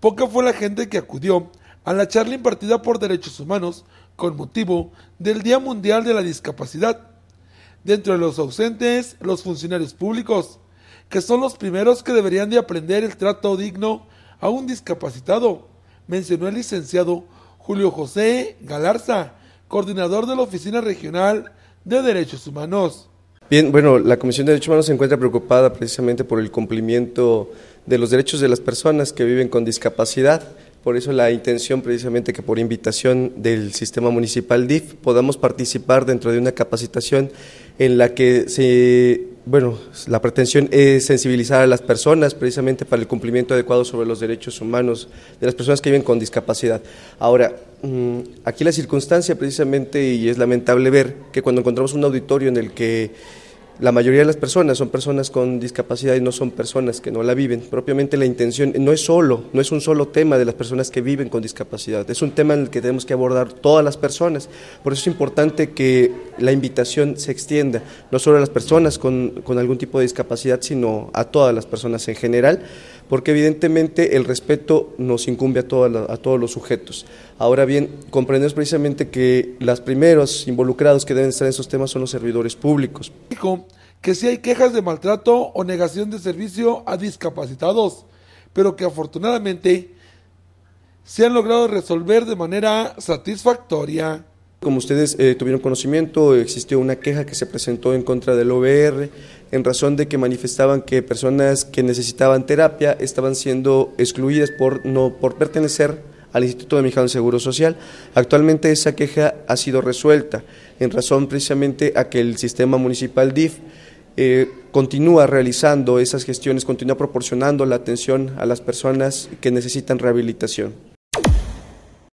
Poca fue la gente que acudió a la charla impartida por Derechos Humanos con motivo del Día Mundial de la Discapacidad. Dentro de los ausentes, los funcionarios públicos, que son los primeros que deberían de aprender el trato digno a un discapacitado, mencionó el licenciado Julio José Galarza, coordinador de la Oficina Regional de Derechos Humanos. Bien, bueno, la Comisión de Derechos Humanos se encuentra preocupada precisamente por el cumplimiento de los derechos de las personas que viven con discapacidad. Por eso la intención precisamente que por invitación del sistema municipal DIF podamos participar dentro de una capacitación en la que se bueno, la pretensión es sensibilizar a las personas precisamente para el cumplimiento adecuado sobre los derechos humanos de las personas que viven con discapacidad. Ahora, mm, aquí la circunstancia precisamente, y es lamentable ver que cuando encontramos un auditorio en el que la mayoría de las personas son personas con discapacidad y no son personas que no la viven. Propiamente la intención no es solo, no es un solo tema de las personas que viven con discapacidad, es un tema en el que tenemos que abordar todas las personas. Por eso es importante que la invitación se extienda, no solo a las personas con, con algún tipo de discapacidad, sino a todas las personas en general porque evidentemente el respeto nos incumbe a, a todos los sujetos. Ahora bien, comprendemos precisamente que los primeros involucrados que deben estar en esos temas son los servidores públicos. Dijo que si hay quejas de maltrato o negación de servicio a discapacitados, pero que afortunadamente se han logrado resolver de manera satisfactoria. Como ustedes eh, tuvieron conocimiento, existió una queja que se presentó en contra del OBR en razón de que manifestaban que personas que necesitaban terapia estaban siendo excluidas por no por pertenecer al Instituto de Migración del Seguro Social. Actualmente esa queja ha sido resuelta en razón precisamente a que el sistema municipal DIF eh, continúa realizando esas gestiones, continúa proporcionando la atención a las personas que necesitan rehabilitación.